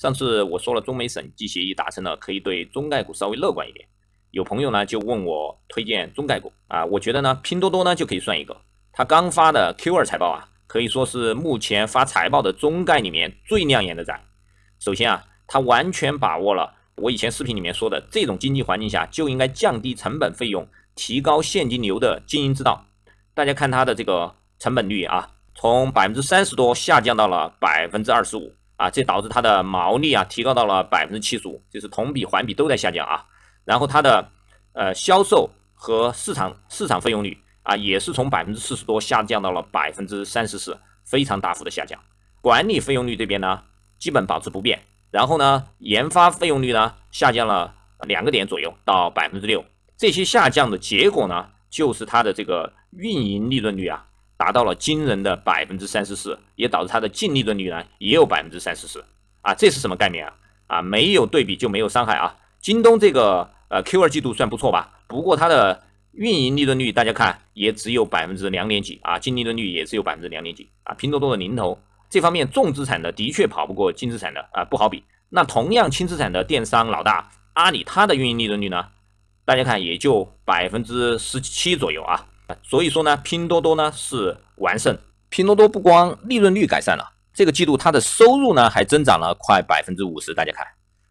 上次我说了中美审计协议达成了，可以对中概股稍微乐观一点。有朋友呢就问我推荐中概股啊，我觉得呢拼多多呢就可以算一个。它刚发的 Q2 财报啊，可以说是目前发财报的中概里面最亮眼的仔。首先啊，它完全把握了我以前视频里面说的这种经济环境下就应该降低成本费用、提高现金流的经营之道。大家看它的这个成本率啊，从百分之三十多下降到了百分之二十五。啊，这导致它的毛利啊提高到了百分之七十五，就是同比环比都在下降啊。然后它的呃销售和市场市场费用率啊，也是从百分之四十多下降到了百分之三十四，非常大幅的下降。管理费用率这边呢基本保持不变，然后呢研发费用率呢下降了两个点左右到百分之六。这些下降的结果呢，就是它的这个运营利润率啊。达到了惊人的百分之三十四，也导致它的净利润率呢也有百分之三十四啊，这是什么概念啊？啊，没有对比就没有伤害啊！京东这个呃 Q 二季度算不错吧？不过它的运营利润率大家看也只有百分之两点几啊，净利润率也只有百分之两点几啊，拼多多的零头。这方面重资产的的确跑不过轻资产的啊，不好比。那同样轻资产的电商老大阿里，它的运营利润率呢？大家看也就百分之十七左右啊。所以说呢，拼多多呢是完胜。拼多多不光利润率改善了，这个季度它的收入呢还增长了快百分之五十，大家看。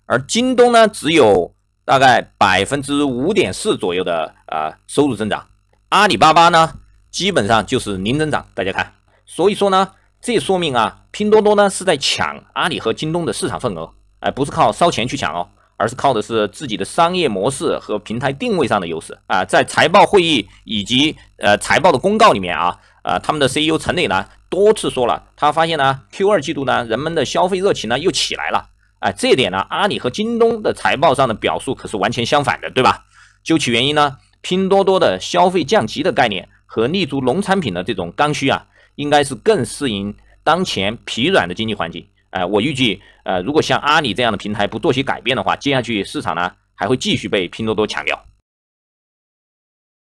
而京东呢只有大概百分之五点四左右的呃收入增长，阿里巴巴呢基本上就是零增长，大家看。所以说呢，这说明啊，拼多多呢是在抢阿里和京东的市场份额，哎，不是靠烧钱去抢哦。而是靠的是自己的商业模式和平台定位上的优势啊，在财报会议以及呃财报的公告里面啊，啊，他们的 CEO 陈磊呢多次说了，他发现呢 Q 二季度呢人们的消费热情呢又起来了，哎，这点呢阿里和京东的财报上的表述可是完全相反的，对吧？究其原因呢，拼多多的消费降级的概念和立足农产品的这种刚需啊，应该是更适应当前疲软的经济环境。呃，我预计，呃，如果像阿里这样的平台不做些改变的话，接下去市场呢还会继续被拼多多抢掉。